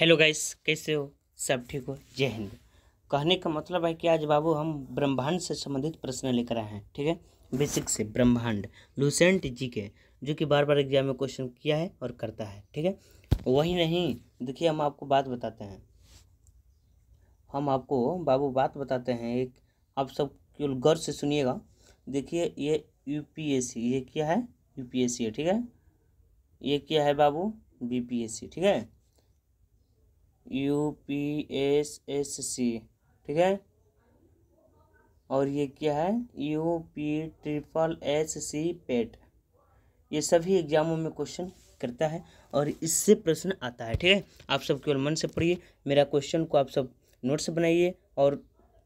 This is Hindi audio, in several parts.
हेलो गाइस कैसे हो सब ठीक हो जय हिंद कहने का मतलब है कि आज बाबू हम ब्रह्मांड से संबंधित प्रश्न लेकर आए हैं ठीक है बेसिक से ब्रह्मांड लूसेंट जी के जो कि बार बार एग्जाम में क्वेश्चन किया है और करता है ठीक है वही नहीं देखिए हम आपको बात बताते हैं हम आपको बाबू बात बताते हैं एक आप सब केवल गौर से सुनिएगा देखिए ये यू ये क्या है यू है ठीक है ये क्या है बाबू बी ठीक है U P S S C ठीक है और ये क्या है U P triple S C PET ये सभी एग्जामों में क्वेश्चन करता है और इससे प्रश्न आता है ठीक है आप सब केवल मन से पढ़िए मेरा क्वेश्चन को आप सब नोट्स बनाइए और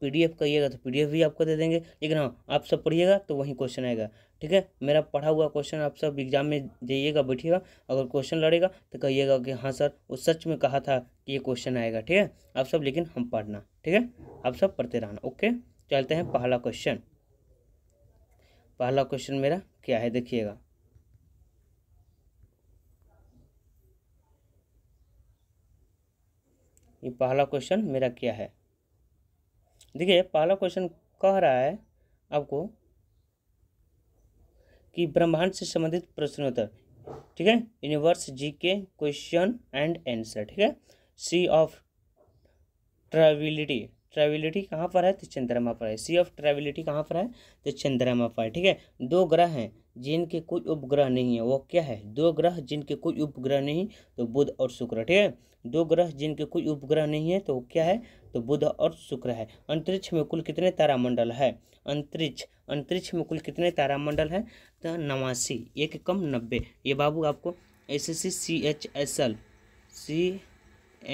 पीडीएफ कहिएगा तो पीडीएफ भी आपको दे देंगे लेकिन हाँ आप सब पढ़िएगा तो वहीं क्वेश्चन आएगा ठीक है मेरा पढ़ा हुआ क्वेश्चन आप सब एग्जाम में जाइएगा बैठिएगा अगर क्वेश्चन लड़ेगा तो कहिएगा कि हाँ सर वो सच में कहा था कि ये क्वेश्चन आएगा ठीक है आप सब लेकिन हम पढ़ना ठीक है आप सब पढ़ते रहना ओके चलते हैं पहला क्वेश्चन पहला क्वेश्चन मेरा क्या है देखिएगा ये पहला क्वेश्चन मेरा क्या है देखिए पहला क्वेश्चन कह रहा है आपको कि ब्रह्मांड से संबंधित प्रश्नोत्तर ठीक है यूनिवर्स जी के क्वेश्चन एंड आंसर ठीक है सी ऑफ ट्रेविलिटी ट्रेविलिटी कहाँ पर है तो चंद्रमा पर है सी ऑफ ट्रेविलिटी कहाँ पर है तो चंद्रमा पर है ठीक है दो ग्रह हैं जिनके कोई उपग्रह नहीं है वो क्या है दो ग्रह जिनके कोई उपग्रह नहीं तो बुध और शुक्र ठीक है दो ग्रह जिनके कोई उपग्रह नहीं है तो वो क्या है तो बुध और शुक्र है अंतरिक्ष में कुल कितने तारामंडल है अंतरिक्ष अंतरिक्ष में कुल कितने तारामंडल है तो नवासी एक कम नब्बे ये बाबू आपको S S C C H S L C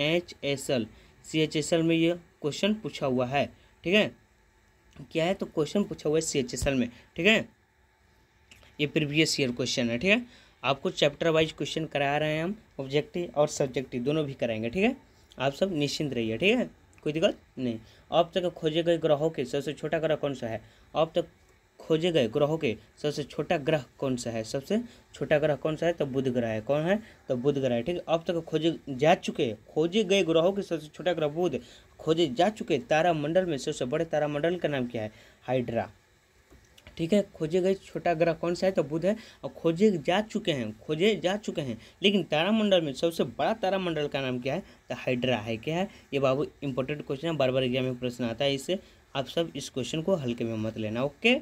H S L C H S L में ये क्वेश्चन पूछा हुआ है ठीक है क्या है तो क्वेश्चन पूछा हुआ है सी एच एस एल में ठीक है ये प्रीवियस ईयर क्वेश्चन है ठीक है आपको चैप्टर वाइज क्वेश्चन करा रहे हैं हम ऑब्जेक्टिव और सब्जेक्टिव दोनों भी कराएंगे ठीक है आप सब निश्चिंत रहिए ठीक है कोई दिक्कत नहीं अब तक खोजे गए ग्रहों के सबसे छोटा ग्रह कौन सा है अब तक खोजे गए ग्रहों के सबसे छोटा ग्रह कौन सा है सबसे छोटा ग्रह कौन सा है तो बुध ग्रह है कौन है तो बुध ग्रह है ठीक है अब तक खोजे जा चुके खोजे गए ग्रहों के सबसे छोटा ग्रह बुध खोजे जा चुके तारामंडल में सबसे बड़े तारामंडल का नाम क्या है हाइड्रा ठीक है खोजे गए छोटा ग्रह कौन सा है तो बुध है और खोजे जा चुके हैं खोजे जा चुके हैं लेकिन तारामंडल में सबसे बड़ा तारामंडल का नाम क्या है तो हाइड्रा है क्या है ये बाबू इंपॉर्टेंट क्वेश्चन है बार बार एग्जाम में प्रश्न आता है इससे आप सब इस क्वेश्चन को हल्के में मत लेना ओके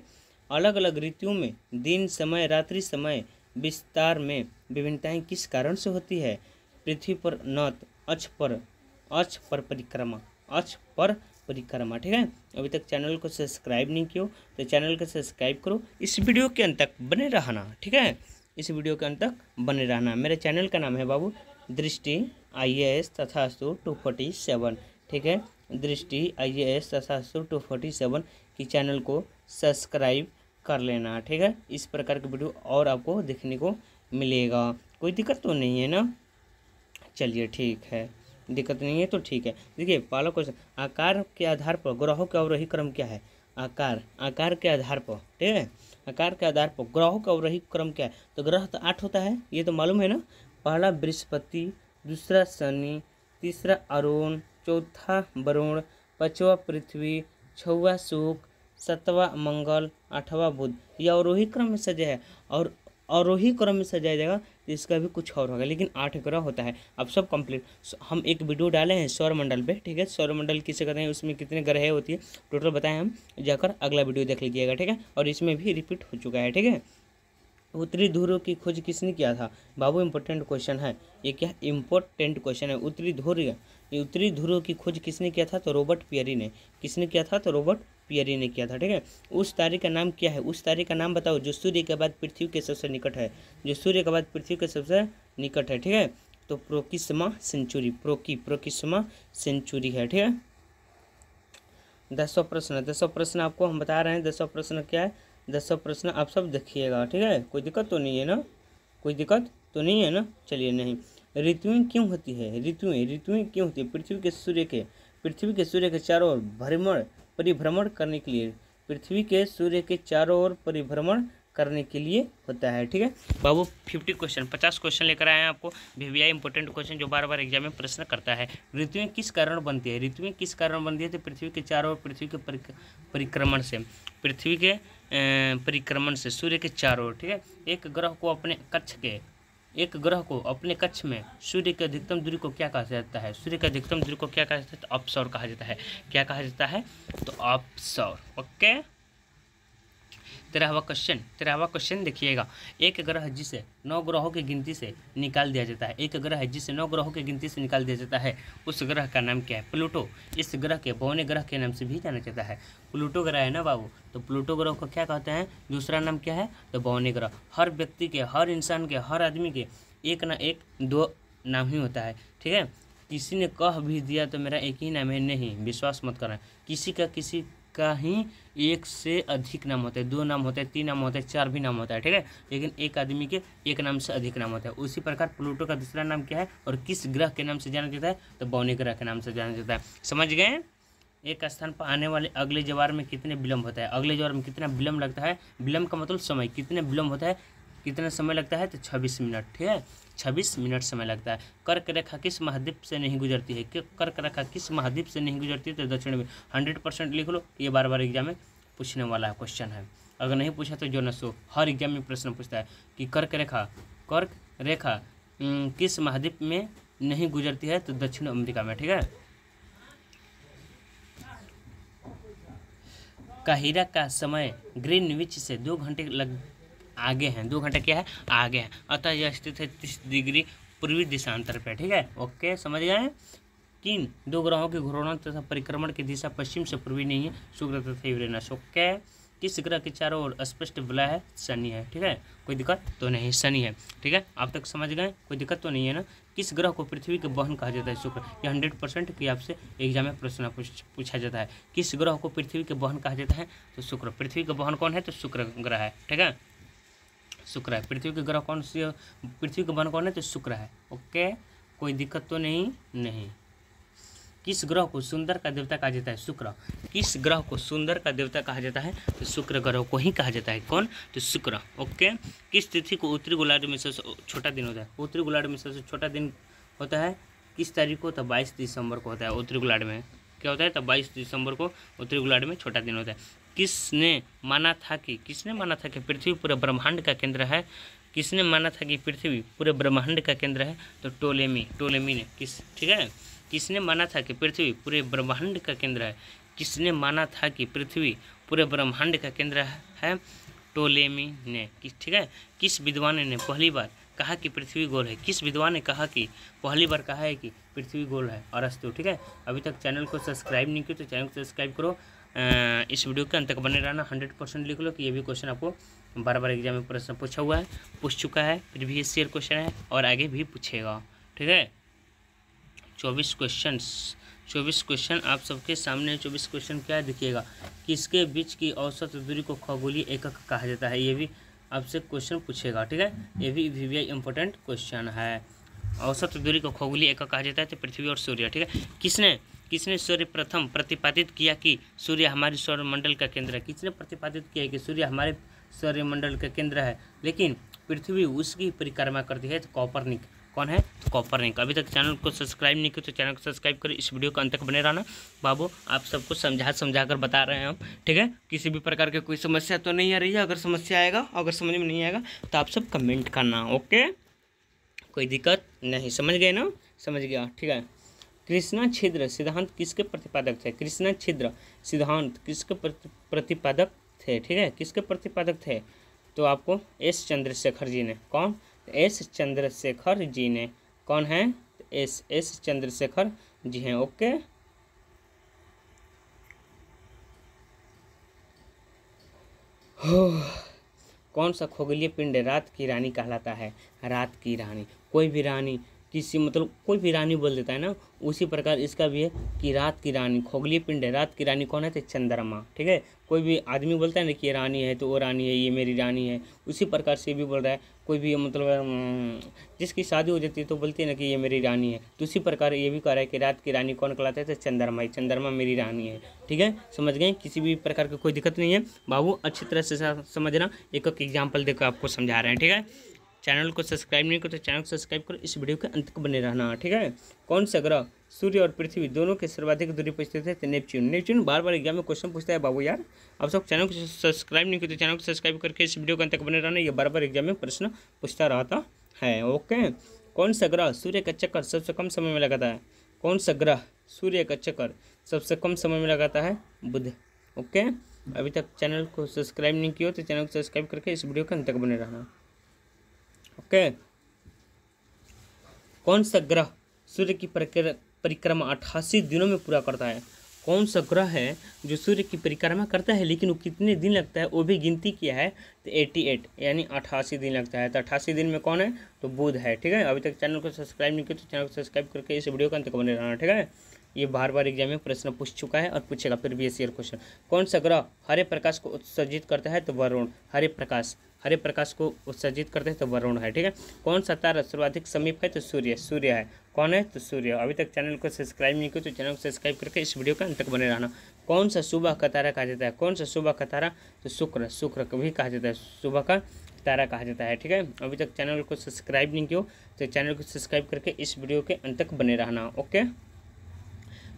अलग अलग ऋतुओं में दिन समय रात्रि समय विस्तार में विभिन्नताएँ किस कारण से होती है पृथ्वी पर नत अक्ष पर अक्ष पर परिक्रमा अच पर परिक्रमा ठीक है अभी तक चैनल को सब्सक्राइब नहीं किया तो चैनल को सब्सक्राइब करो इस वीडियो के अंत तक बने रहना ठीक है इस वीडियो के अंत तक बने रहना मेरे चैनल का नाम है बाबू Drishti I A S Tathastu two forty seven ठीक है Drishti I A S Tathastu two forty seven की चैनल को सब्सक्राइब कर लेना ठीक है इस प्रकार की वीडियो और आपको देखने को मिलेगा कोई दिक्कत तो नहीं है ना चलिए ठीक है दिक्कत नहीं है तो ठीक है देखिए पहला क्वेश्चन आकार के आधार पर ग्रहों का अवरोही क्रम क्या है आकार आकार के आधार पर ठीक है आकार के आधार पर ग्रहों का अवरोही क्रम क्या है तो ग्रह तो आठ होता है ये तो मालूम है ना पहला बृहस्पति दूसरा शनि तीसरा अरुण चौथा वरुण पाँचवा पृथ्वी छवा शुक्र सतवा मंगल आठवां बुध यह अवरोही क्रम में सजा है और अवरोही क्रम में सजाया जाएगा तो इसका भी कुछ और होगा लेकिन आठ ग्रह होता है अब सब कंप्लीट हम एक वीडियो डाले हैं सौरमंडल पे ठीक है सौरमंडल किसे कहते हैं उसमें कितने ग्रह होती है टोटल बताएं हम जाकर अगला वीडियो देख लीजिएगा ठीक है और इसमें भी रिपीट हो चुका है ठीक है उत्तरी ध्रुव की खोज किसने किया था बाबू इम्पोर्टेंट क्वेश्चन है ये क्या इम्पोर्टेंट क्वेश्चन है उत्तरी ध्रुव उत्तरी ध्रुव की खोज किसने किया था तो रॉबर्ट पियरी ने किसने किया था तो रॉबर्ट पियरी ने किया था ठीक है उस तारे का नाम क्या है उस तारे का नाम बताओ जो सूर्य के बाद पृथ्वी के सबसे निकट है जो सूर्य के बाद पृथ्वी के सबसे निकट है ठीक है तो प्रोकिसमा सेंचुरी प्रोकी प्रोकिसमा सेंचुरी है ठीक है दसवा प्रश्न दसवा प्रश्न आपको हम बता रहे हैं दसवा प्रश्न क्या है दसवा प्रश्न आप सब देखिएगा ठीक है कोई दिक्कत तो नहीं है ना कोई दिक्कत तो नहीं है ना चलिए नहीं ऋतुएं क्यों होती है ऋतुएं ऋतुएं क्यों होती है पृथ्वी के सूर्य के पृथ्वी के सूर्य के चारों ओर भ्रमण परिभ्रमण करने के लिए पृथ्वी के सूर्य के चारों ओर परिभ्रमण करने के लिए होता है ठीक है बाबू फिफ्टी क्वेश्चन पचास क्वेश्चन लेकर आए हैं आपको वीवीआई इंपॉर्टेंट क्वेश्चन जो बार बार एग्जाम में प्रश्न करता है ऋतुएं किस कारण बनती है ऋतुएं किस कारण बनती है तो पृथ्वी के चारों ओर पृथ्वी के परिक्रमण से पृथ्वी के परिक्रमण से सूर्य के चारों ओर ठीक है एक ग्रह को अपने कक्ष के एक ग्रह को अपने कक्ष में सूर्य के अधिकतम दूरी को क्या कहा जाता है सूर्य के अधिकतम दूरी को क्या कहा जाता है तो अपसौर कहा जाता है क्या कहा जाता है तो अपसौर ओके तेरहवा क्वेश्चन तेरहवा क्वेश्चन देखिएगा एक ग्रह जिसे नौ ग्रहों की गिनती से निकाल दिया जाता है एक ग्रह जिसे नौ ग्रहों की गिनती से निकाल दिया जाता है उस ग्रह का नाम क्या है प्लूटो इस ग्रह के बौने ग्रह के नाम से भी जाना जाता है प्लूटो ग्रह है ना बाबू तो प्लूटो ग्रह को क्या कहते हैं दूसरा नाम क्या है तो बौने ग्रह हर व्यक्ति के हर इंसान के हर आदमी के एक ना एक दो नाम ही होता है ठीक है किसी ने कह भी दिया तो मेरा एक ही नाम है नहीं विश्वास मत करना किसी का किसी का ही एक से अधिक नाम होता है दो नाम होते हैं तीन नाम होते हैं चार भी नाम होता है ठीक है लेकिन एक आदमी के एक नाम से अधिक नाम होता है उसी प्रकार प्लूटो का दूसरा नाम क्या है और किस ग्रह के नाम से जाना जाता है तो बौनी ग्रह के नाम से जाना जाता है समझ गए एक स्थान पर आने वाले अगले जवार में कितने विलंब होता है अगले जवार में कितना विलंब लगता है विलंब का मतलब समय कितने विलंब होता है कितना समय लगता है तो छब्बीस मिनट ठीक है छब्बीस मिनट समय लगता है कर्क रेखा किस महाद्वीप से नहीं गुजरती है कर्क रेखा किस महाद्वीप से नहीं गुजरती है तो दक्षिण में हंड्रेड परसेंट लिख लो ये बार बार एग्जाम में पूछने वाला है क्वेश्चन है अगर नहीं पूछा तो जो न सो हर एग्जाम में प्रश्न पूछता है कि कर्क रेखा कर्क रेखा किस महाद्वीप में नहीं गुजरती है तो दक्षिण अमेरिका में ठीक है काहिरा का समय ग्रीनविच से दो घंटे लग आगे हैं दो घंटे क्या है आगे हैं अतः यह स्थित है तीस डिग्री पूर्वी दिशांतर पर ठीक है ओके समझ गए तीन दो ग्रहों के घूर्णन तथा परिक्रमण की दिशा पश्चिम से पूर्वी नहीं है शुक्र तथा यूरेनस ओके किस ग्रह के चारों ओर स्पष्ट बुला है शनि है ठीक है कोई दिक्कत तो नहीं शनि है ठीक है आप तक समझ गए कोई दिक्कत तो नहीं है ना किस ग्रह को पृथ्वी के बहन कहा जाता है शुक्र ये हंड्रेड परसेंट की आपसे एग्जाम में प्रश्न पूछा जाता है किस ग्रह को पृथ्वी के बहन कहा जाता है तो शुक्र पृथ्वी का बहन कौन है तो शुक्र ग्रह है ठीक है शुक्र है पृथ्वी के ग्रह कौन सी पृथ्वी का बन कौन है तो शुक्र है ओके कोई दिक्कत तो नहीं नहीं किस ग्रह को सुंदर का देवता कहा जाता है शुक्र किस ग्रह को सुंदर का देवता कहा जाता है तो शुक्र ग्रह को ही कहा जाता है कौन तो शुक्र ओके किस तिथि को उत्तरी गोलार्ध में सबसे छोटा दिन होता है उत्तरी गोलार्ध में सबसे छोटा दिन होता है किस तारीख को तो बाईस दिसंबर को होता है उत्तरी गोलार्ध में क्या होता है तो बाईस दिसंबर को उत्तरी गोलार्ध में छोटा दिन होता है किसने माना था कि किसने माना था कि पृथ्वी पूरे ब्रह्मांड का केंद्र है किसने माना था कि पृथ्वी पूरे ब्रह्मांड का केंद्र है तो टोलेमी टोलेमी ने किस ठीक है किसने माना था कि पृथ्वी पूरे ब्रह्मांड का केंद्र है किसने माना था कि पृथ्वी पूरे ब्रह्मांड का केंद्र है टोलेमी ने किस ठीक है किस विद्वान ने पहली बार कहा कि पृथ्वी गोल है किस विद्वान ने कहा कि पहली बार कहा है कि पृथ्वी गोल है और अस्तु ठीक है अभी तक चैनल को सब्सक्राइब नहीं किया तो चैनल को सब्सक्राइब करो इस वीडियो के अंत तक बने रहना हंड्रेड परसेंट लिख लो कि ये भी क्वेश्चन आपको बार बार एग्जाम में प्रश्न पूछा हुआ है पूछ चुका है फिर भी इससे क्वेश्चन है और आगे भी पूछेगा ठीक है चौबीस क्वेश्चन चौबीस क्वेश्चन आप सबके सामने चौबीस क्वेश्चन क्या दिखिएगा किसके बीच की औसत दूरी को खगोली एकक कहा जाता है ये भी आपसे क्वेश्चन पूछेगा ठीक है ये भी वी वी आई क्वेश्चन है औसत दूरी को खगोली एकक कहा जाता है तो पृथ्वी और सूर्य ठीक है किसने किसने सूर्य प्रथम प्रतिपादित किया कि सूर्य हमारे सौरमंडल का केंद्र है किसने प्रतिपादित किया कि सूर्य हमारे सौरमंडल का केंद्र है लेकिन पृथ्वी उसकी परिक्रमा करती है तो कॉपरनिक कौन है तो कॉपरनिक अभी तक चैनल को सब्सक्राइब नहीं किया तो चैनल को सब्सक्राइब करें इस वीडियो को अंत तक बने रहना बाबू आप सबको समझा समझा कर बता रहे हैं हम ठीक है किसी भी प्रकार की कोई समस्या तो नहीं आ रही है अगर समस्या आएगा अगर समझ में नहीं आएगा तो आप सब कमेंट करना ओके कोई दिक्कत नहीं समझ गए ना समझ गया ठीक है कृष्णा छिद्र सिद्धांत किसके प्रतिपादक थे कृष्णा छिद्र सिद्धांत किसके प्रतिपादक थे ठीक है किसके प्रतिपादक थे तो आपको एस चंद्रशेखर जी ने कौन एस चंद्रशेखर जी ने कौन है एस एस चंद्रशेखर जी हैं ओके कौन सा खोगलीय पिंड रात की रानी कहलाता है रात की रानी कोई भी रानी किसी मतलब कोई भी रानी बोल देता है ना उसी प्रकार इसका भी है कि रात की रानी खोगली पिंड है रात की रानी कौन है तो चंद्रमा ठीक है कोई भी आदमी बोलता है ना कि ये रानी है तो वो रानी है ये मेरी रानी है उसी प्रकार से भी बोल रहा है कोई भी मतलब जिसकी शादी हो जाती है तो बोलती है ना कि ये मेरी रानी है तो उसी प्रकार ये भी कह रहा है कि रात की रानी कौन कहलाता है तो चंद्रमा चंद्रमा मेरी रानी है ठीक है समझ गए किसी भी प्रकार की कोई दिक्कत नहीं है बाबू अच्छी तरह से समझना एक एक एग्जाम्पल देकर आपको समझा रहे हैं ठीक है चैनल को सब्सक्राइब नहीं करते तो चैनल को सब्सक्राइब करो इस वीडियो के अंत तक बने रहना ठीक है कौन सा ग्रह सूर्य और पृथ्वी दोनों के सर्वाधिक दूरी पर स्थित है तो नेपच्यून नेपच्यून बार बार एग्जाम में क्वेश्चन पूछता है बाबू यार आप सब चैनल को सब्सक्राइब नहीं करते तो चैनल को सब्सक्राइब करके इस वीडियो के अंत तक बने रहना ये बार बार एग्जाम में प्रश्न पूछता रहता है ओके कौन सा ग्रह सूर्य का चक्कर सबसे कम समय में लगाता है कौन सा ग्रह सूर्य का चक्कर सबसे कम समय में लगाता है बुध ओके अभी तक चैनल को सब्सक्राइब नहीं किया तो चैनल को सब्सक्राइब करके इस वीडियो के अंत तक बने रहना ओके कौन सा ग्रह सूर्य की परिक्रमा अट्ठासी दिनों में पूरा करता है कौन सा ग्रह है जो सूर्य की परिक्रमा करता है लेकिन वो कितने दिन लगता है वो भी गिनती किया है तो एटी एट यानी अठासी दिन लगता है तो अठासी दिन में कौन है तो बुध है ठीक है अभी तक चैनल को सब्सक्राइब नहीं किया तो चैनल को सब्सक्राइब करके इस वीडियो का अंत बने रहना ठीक है ये बार बार एग्जाम में प्रश्न पूछ चुका है और पूछेगा फिर बी एस क्वेश्चन कौन सा ग्रह हरे प्रकाश को उत्सर्जित करता है तो वरुण हरे प्रकाश हरे प्रकाश को उत्सर्जित करते हैं तो वरुण है ठीक है कौन सा तारा सर्वाधिक समीप है तो सूर्य सूर्य है कौन है तो सूर्य अभी तक चैनल को सब्सक्राइब नहीं किया तो चैनल को सब्सक्राइब करके इस वीडियो का अंत तक बने रहना कौन सा सुबह का तारा कहा जाता है कौन सा सुबह का तारा तो शुक्र शुक्र भी कहा जाता है सुबह का तारा कहा जाता है ठीक है अभी तक चैनल को सब्सक्राइब नहीं किया तो चैनल को सब्सक्राइब करके इस वीडियो के अंत तक बने रहना ओके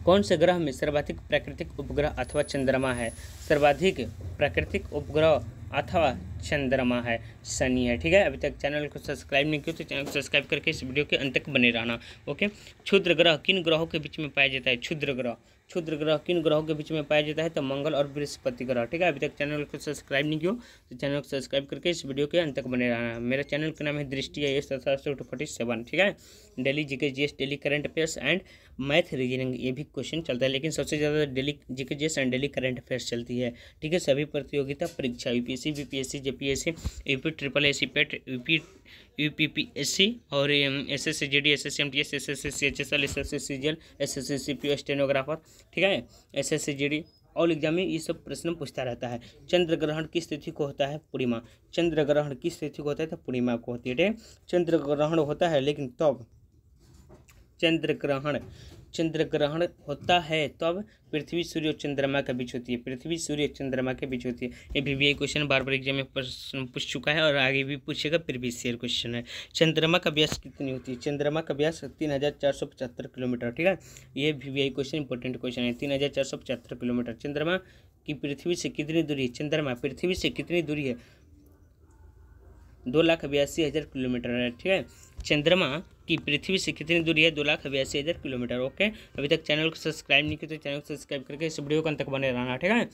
कौन से ग्रह में सर्वाधिक प्राकृतिक उपग्रह अथवा चंद्रमा है सर्वाधिक प्राकृतिक उपग्रह अथवा चंद्रमा है शनि है ठीक है अभी तक चैनल को सब्सक्राइब नहीं किया तो चैनल को सब्सक्राइब करके इस वीडियो के अंत तक बने रहना ओके क्षुद्र ग्रह किन ग्रहों के बीच में पाया जाता है क्षुद्र ग्रह क्षुद्र ग्रह किन ग्रहों के बीच में पाया जाता है तो मंगल और बृहस्पति ग्रह ठीक है अभी तक चैनल को सब्सक्राइब नहीं किया तो चैनल को सब्सक्राइब करके इस वीडियो के अंत तक बने रहना मेरा चैनल का नाम है दृष्टि है एस सत्रह सौ फोर्टी सेवन ठीक है daily G K G S daily current affairs and math reasoning ये भी क्वेश्चन चलता है लेकिन सबसे ज़्यादा डेली जीके के जैसे डेली करंट अफेयर्स चलती है ठीक है सभी प्रतियोगिता परीक्षा U S C U UP triple SC PET UP U P P S C और S S C G D S S C M T S S S C H S L S S C C G L S S C C P stenographer ठीक है S S C G D all exam में ये सब प्रश्न पूछता रहता है चंद्र ग्रहण किस तिथि को होता है पूर्णिमा चंद्र ग्रहण किस तिथि को होता है तो पूर्णिमा को होती है ठीक है चंद्र ग्रहण होता है लेकिन तब तो चंद्र ग्रहण चंद्र ग्रहण होता है तब पृथ्वी सूर्य और चंद्रमा के बीच होती है पृथ्वी सूर्य चंद्रमा के बीच होती है ये भी भी क्वेश्चन बार बार एग्जाम में पूछ चुका है और आगे भी पूछेगा भी ईयर क्वेश्चन है चंद्रमा का व्यास कितनी होती है चंद्रमा का व्यास तीन हज़ार चार सौ पचहत्तर किलोमीटर ठीक है ये भी आई क्वेश्चन इंपॉर्टेंट क्वेश्चन है तीन हज़ार चार सौ पचहत्तर किलोमीटर चंद्रमा की पृथ्वी से कितनी दूरी है चंद्रमा पृथ्वी से कितनी दूरी है दो लाख बयासी हज़ार किलोमीटर है ठीक है चंद्रमा की पृथ्वी से कितनी दूरी है दो लाख बयासी हज़ार किलोमीटर ओके अभी तक चैनल को सब्सक्राइब नहीं किया तो चैनल को सब्सक्राइब करके इस वीडियो को अंत तक बने रहना ठीक है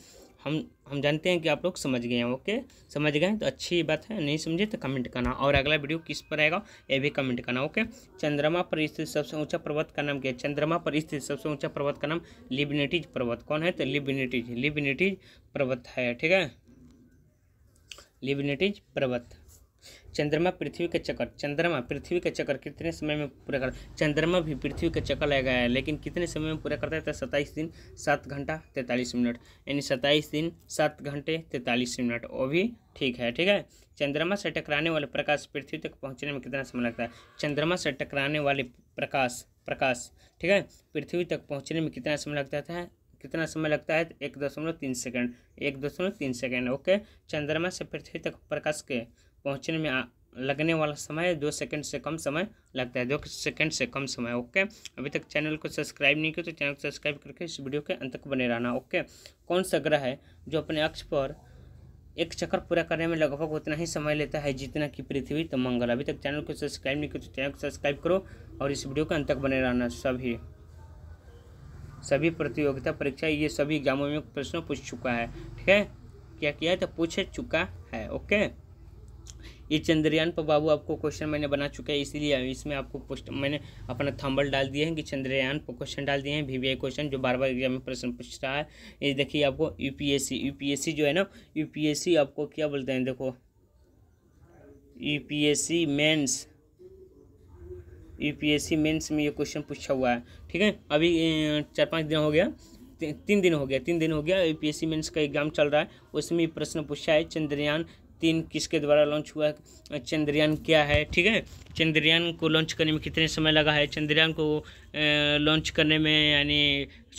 हम हम जानते हैं कि आप लोग समझ गए हैं ओके समझ गए तो अच्छी बात है नहीं समझे तो कमेंट करना और अगला वीडियो किस पर आएगा ये भी कमेंट करना ओके चंद्रमा पर स्थित सबसे ऊंचा पर्वत का नाम क्या है चंद्रमा पर स्थित सबसे ऊंचा पर्वत का नाम लिबनेटिज पर्वत कौन है तो लिबनेटिज लिबनेटिज पर्वत है ठीक है लिबनेटिज पर्वत चंद्रमा पृथ्वी के चक्कर चंद्रमा पृथ्वी के चक्कर कितने समय में पूरा कर चंद्रमा भी पृथ्वी के चक्कर लगाया है लेकिन कितने समय में पूरा करता है तो सत्ताईस दिन सात घंटा तैंतालीस मिनट यानी सत्ताईस दिन सात घंटे तैंतालीस मिनट वो भी ठीक है ठीक है चंद्रमा से टकराने वाले प्रकाश पृथ्वी तक पहुँचने में कितना समय लगता है चंद्रमा से टकराने वाले प्रकाश प्रकाश ठीक है पृथ्वी तक पहुँचने में कितना समय लगता है कितना समय लगता है एक दशमलव तीन सेकेंड एक दशमलव तीन सेकेंड ओके चंद्रमा से पृथ्वी तक प्रकाश के पहुँचने में आ, लगने वाला समय दो सेकंड से कम समय लगता है दो सेकंड से कम समय ओके अभी तक चैनल को सब्सक्राइब नहीं किया तो चैनल को सब्सक्राइब करके इस वीडियो के अंत तक बने रहना ओके कौन सा ग्रह है जो अपने अक्ष पर एक चक्कर पूरा करने में लगभग उतना ही समय लेता है जितना कि पृथ्वी तो मंगल अभी तक चैनल को सब्सक्राइब नहीं किया तो चैनल को सब्सक्राइब करो और इस वीडियो के अंत तक बने रहना सभी सभी प्रतियोगिता परीक्षा ये सभी एग्जामों में प्रश्न पूछ चुका है ठीक है क्या किया है तो पूछ चुका है ओके ये चंद्रयान पर बाबू आपको क्वेश्चन मैंने बना चुका है इसीलिए इसमें आपको मैंने अपना थंबल डाल दिए हैं कि चंद्रयान पर क्वेश्चन डाल दिए हैं वी क्वेश्चन जो बार बार एग्जाम में प्रश्न पूछ रहा है ये देखिए आपको यूपीएससी पी जो है ना यू आपको क्या बोलते हैं देखो यूपीएससी मेंस यूपीएससी मेंस में ये क्वेश्चन पूछा हुआ है ठीक है अभी चार पाँच दिन हो गया तीन दिन हो गया तीन दिन हो गया यूपीएससी मेंस का एग्जाम चल रहा है उसमें प्रश्न पूछा है चंद्रयान तीन किसके द्वारा लॉन्च हुआ है चंद्रयान क्या है ठीक है चंद्रयान को लॉन्च करने में कितने समय लगा है चंद्रयान को लॉन्च करने में यानी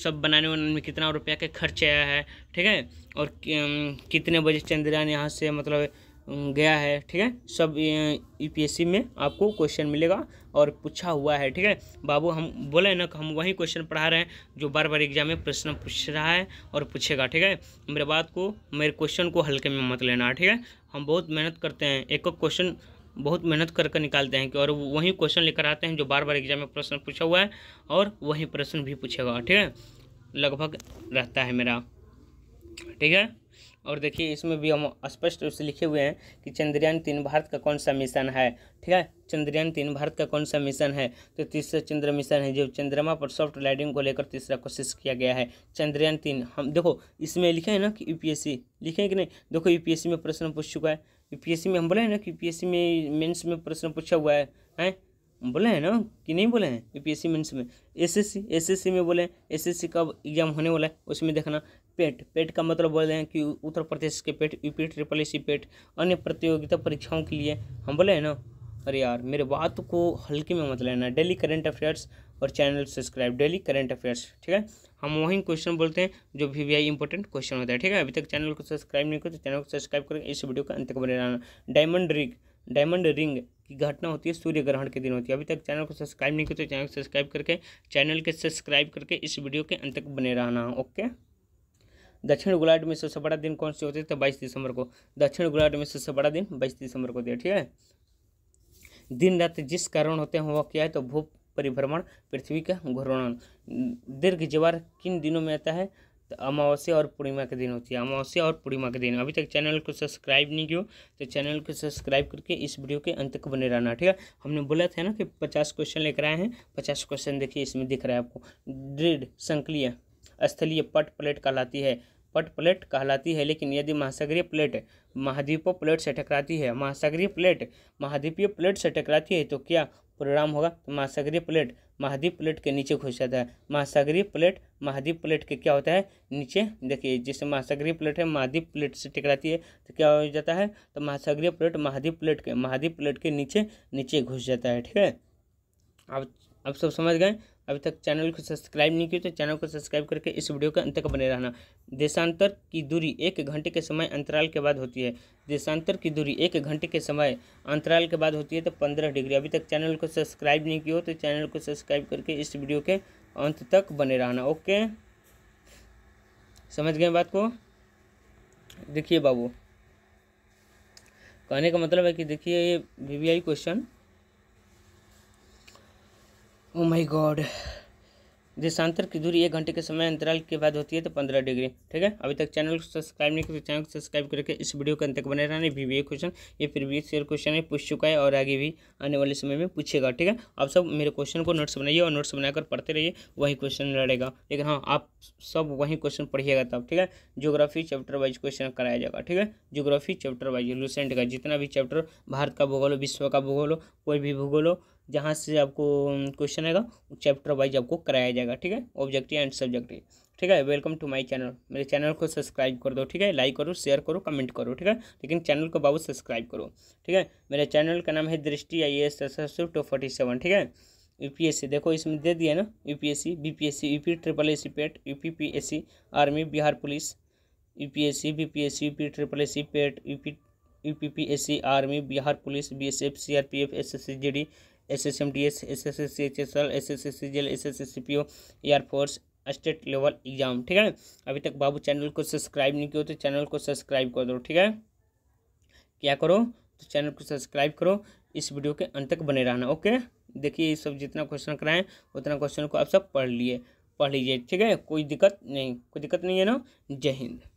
सब बनाने वनाने में कितना रुपया का खर्च आया है ठीक है और कितने बजे चंद्रयान यहाँ से मतलब गया है ठीक है सब यूपीएससी e में आपको क्वेश्चन मिलेगा और पूछा हुआ है ठीक है बाबू हम बोले ना हम वही क्वेश्चन पढ़ा रहे हैं जो बार बार एग्जाम में प्रश्न पूछ रहा है और पूछेगा ठीक है मेरे बात को मेरे क्वेश्चन को हल्के में मत लेना ठीक है हम बहुत मेहनत करते हैं एक एक क्वेश्चन बहुत मेहनत कर कर निकालते हैं कि और वही क्वेश्चन लेकर आते हैं जो बार बार एग्जाम में प्रश्न पूछा हुआ है और वही प्रश्न भी पूछेगा ठीक है लगभग रहता है मेरा ठीक है और देखिए इसमें भी हम स्पष्ट रूप से लिखे हुए हैं कि चंद्रयान तीन भारत का कौन सा मिशन है ठीक है चंद्रयान तीन भारत का कौन सा मिशन है तो तीसरा चंद्र मिशन है जो चंद्रमा पर सॉफ्ट लैंडिंग को लेकर तीसरा कोशिश किया गया है चंद्रयान तीन हम देखो इसमें लिखे हैं ना कि यूपीएससी लिखे कि नहीं देखो यूपीएससी में प्रश्न पूछ चुका है यूपीएससी में हम बोले हैं ना कि यूपीएससी में मेन्स में प्रश्न पूछा हुआ है बोले हैं ना कि नहीं बोले हैं यूपीएससी पी में एसएससी एसएससी में बोले एस एसएससी का एग्जाम होने वाला है उसमें देखना पेट पेट का मतलब बोल रहे हैं कि उत्तर प्रदेश के PET UP triple SC PET अन्य प्रतियोगिता परीक्षाओं के लिए हम बोले हैं ना अरे यार मेरे बात को हल्के में मत लेना डेली करेंट अफेयर्स और channel subscribe daily current affairs ठीक है हम वहीं क्वेश्चन बोलते हैं जो V V I important question होता है ठीक है अभी तक चैनल को सब्सक्राइब नहीं करो तो चैनल को सब्सक्राइब करके इस वीडियो का अंत तक बने रहना डायमंड रिंग डायमंड रिंग की घटना होती है सूर्य ग्रहण के दिन होती है अभी तक चैनल को सब्सक्राइब नहीं किया तो चैनल को सब्सक्राइब करके चैनल के सब्सक्राइब करके इस वीडियो के अंत तक बने रहना ओके दक्षिण गुलाट में सबसे बड़ा दिन कौन से होते थे तो बाईस दिसंबर को दक्षिण गुलाट में सबसे बड़ा दिन बाईस दिसंबर को दिया ठीक है दिन रात जिस कारण होते हैं वह क्या है तो भूप परिभ्रमण पृथ्वी का घूर्णन दीर्घ जवार किन दिनों में आता है तो अमावस्या और पूर्णिमा के दिन होती है अमावस्या और पूर्णिमा के दिन अभी तक चैनल को सब्सक्राइब नहीं किया तो चैनल को सब्सक्राइब करके इस वीडियो के अंत तक बने रहना ठीक है हमने बोला था ना कि पचास क्वेश्चन लेकर आए हैं पचास क्वेश्चन देखिए इसमें दिख रहा है आपको दृढ़ संकलीय स्थलीय पट प्लेट कहलाती है पट प्लेट कहलाती है लेकिन यदि महासागरीय प्लेट महाद्वीप प्लेट से टकराती है महासागरीय प्लेट महाद्वीपीय प्लेट से टकराती है तो क्या परिणाम होगा तो महासागरीय प्लेट महाद्वीप प्लेट के नीचे घुस जाता है महासागरीय प्लेट महाद्वीप प्लेट के क्या होता है नीचे देखिए जैसे महासागरीय प्लेट है महाद्वीप प्लेट से टकराती है तो क्या हो जाता है तो महासागरीय प्लेट महाद्वीप प्लेट के महाद्वीप प्लेट के नीचे नीचे घुस जाता है ठीक है अब अब सब समझ गए अभी तक चैनल को सब्सक्राइब नहीं किया तो चैनल को सब्सक्राइब करके इस वीडियो के अंत तक बने रहना देशांतर की दूरी एक घंटे के समय अंतराल के बाद होती है देशांतर की दूरी एक घंटे के समय अंतराल के बाद होती है तो पंद्रह डिग्री अभी तक चैनल को सब्सक्राइब नहीं किया तो चैनल को सब्सक्राइब करके इस वीडियो के अंत तक बने रहना ओके समझ गए बात को देखिए बाबू कहने का मतलब है कि देखिए ये V question oh my god देशांतर की दूरी एक घंटे के समय अंतराल के बाद होती है तो पंद्रह डिग्री ठीक है अभी तक चैनल को सब्सक्राइब नहीं किया तो चैनल को सब्सक्राइब करके इस वीडियो के अंत तक बने रहना भी ये क्वेश्चन ये फिर भी ईयर क्वेश्चन है पूछ चुका है और आगे भी आने वाले समय में पूछेगा ठीक है आप सब मेरे क्वेश्चन को नोट्स बनाइए और नोट्स बनाकर पढ़ते रहिए वही क्वेश्चन लड़ेगा लेकिन हाँ आप सब वही क्वेश्चन पढ़िएगा तब ठीक है जोग्राफी चैप्टर वाइज क्वेश्चन कराया जाएगा ठीक है जोग्राफी चैप्टर वाइज रिसेंट का जितना भी चैप्टर भारत का भूगोल हो विश्व का भूगोल हो कोई भी भूगोल हो जहाँ से आपको क्वेश्चन आएगा चैप्टर वाइज आपको कराया जाएगा ठीक है ऑब्जेक्टिव एंड सब्जेक्टिव ठीक है वेलकम टू माय चैनल मेरे चैनल को सब्सक्राइब कर दो ठीक है लाइक करो शेयर करो कमेंट करो ठीक है लेकिन चैनल को बाबू सब्सक्राइब करो ठीक है मेरे चैनल का नाम है Drishti I S two forty seven ठीक है यूपीएससी देखो इसमें दे दिया ना UPSC BPSC UP triple S C PET U army Bihar police UPSC C UP triple S C PET U P army Bihar police B S S F F C R P S C G D S S M D S S S S C H S L S S S C G L S S S C P O air force state level exam ठीक है अभी तक बाबू चैनल को सब्सक्राइब नहीं किया तो चैनल को सब्सक्राइब कर दो ठीक है क्या करो तो चैनल को सब्सक्राइब करो इस वीडियो के अंत तक बने रहना ओके देखिए ये सब जितना क्वेश्चन कराएं उतना क्वेश्चन को आप सब पढ़ लिए पढ़ लीजिए ठीक है कोई दिक्कत नहीं कोई दिक्कत नहीं है ना जय हिंद